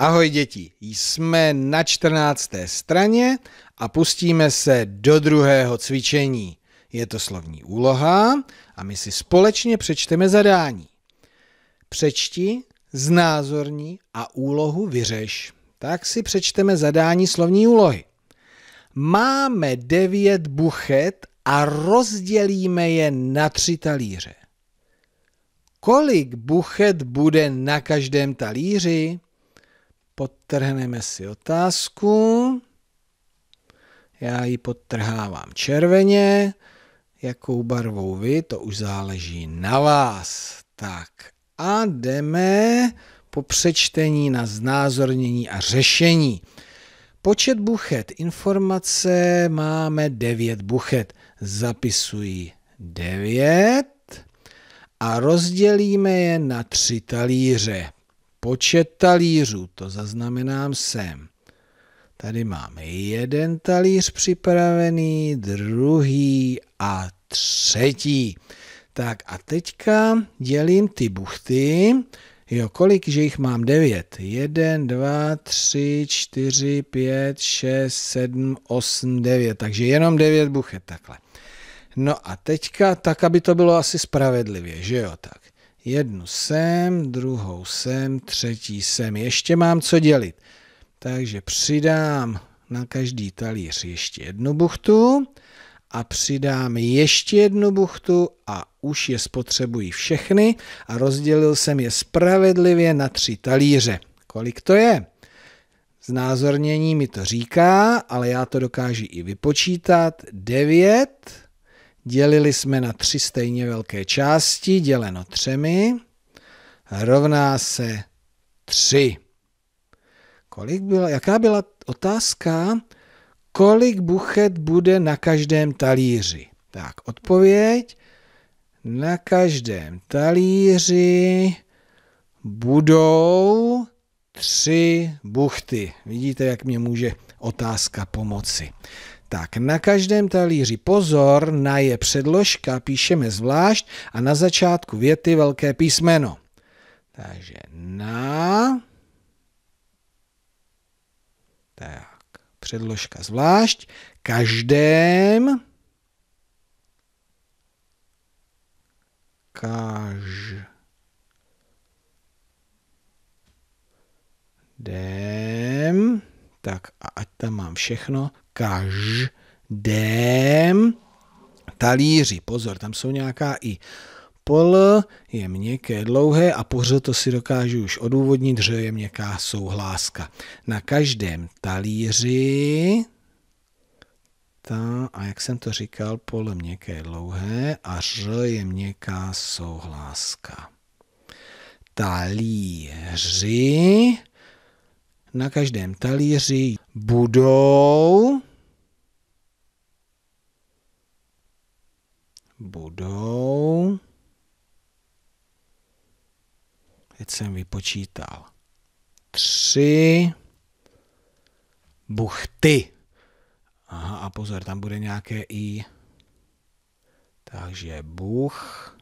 Ahoj děti, jsme na 14. straně a pustíme se do druhého cvičení. Je to slovní úloha a my si společně přečteme zadání. Přečti, znázorní a úlohu vyřeš. Tak si přečteme zadání slovní úlohy. Máme devět buchet a rozdělíme je na tři talíře. Kolik buchet bude na každém talíři? Podtrhneme si otázku. Já ji podtrhávám červeně. Jakou barvou vy, to už záleží na vás. Tak a jdeme po přečtení na znázornění a řešení. Počet buchet. Informace máme 9 buchet. Zapisuji 9 a rozdělíme je na tři talíře počet talířů, to zaznamenám sem. Tady máme jeden talíř připravený, druhý a třetí. Tak a teďka dělím ty buchty. Jo, kolik, že jich mám? 9. 1, 2, 3, 4, 5, 6, 7, 8, 9. Takže jenom 9 buchet takhle. No a teďka tak, aby to bylo asi spravedlivě, že jo? Tak Jednu sem, druhou sem, třetí sem. Ještě mám co dělit. Takže přidám na každý talíř ještě jednu buchtu a přidám ještě jednu buchtu a už je spotřebují všechny a rozdělil jsem je spravedlivě na tři talíře. Kolik to je? Znázornění mi to říká, ale já to dokážu i vypočítat. 9 Dělili jsme na tři stejně velké části, děleno třemi, rovná se tři. Kolik byla, jaká byla otázka? Kolik buchet bude na každém talíři? Tak, odpověď. Na každém talíři budou tři buchty. Vidíte, jak mě může otázka pomoci tak na každém talíři pozor, na je předložka píšeme zvlášť a na začátku věty velké písmeno. Takže na... Tak, předložka zvlášť. Každém... Každém... Tak a ať tam mám všechno, každém talíři. Pozor, tam jsou nějaká i pol, je měkké, dlouhé a pořád to si dokážu už odůvodnit, že je měkká souhláska. Na každém talíři ta, a jak jsem to říkal, pole měkké, dlouhé a ř je měkká souhláska. Talíři na každém talíři budou budou... Teď jsem vypočítal. Tři buchty. Aha, a pozor, tam bude nějaké i. Takže buch.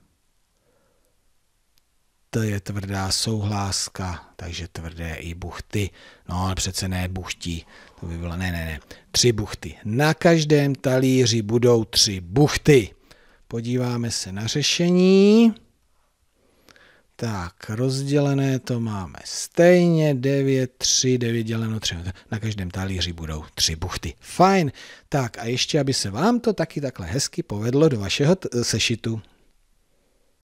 To je tvrdá souhláska, takže tvrdé i buchty. No ale přece ne buchtí, to by bylo, ne, ne, ne. Tři buchty. Na každém talíři budou tři buchty. Podíváme se na řešení. Tak, rozdělené to máme stejně, 9, 3, 9 děleno 3. Na každém talíři budou 3 buchty. Fajn. Tak a ještě, aby se vám to taky takhle hezky povedlo do vašeho sešitu.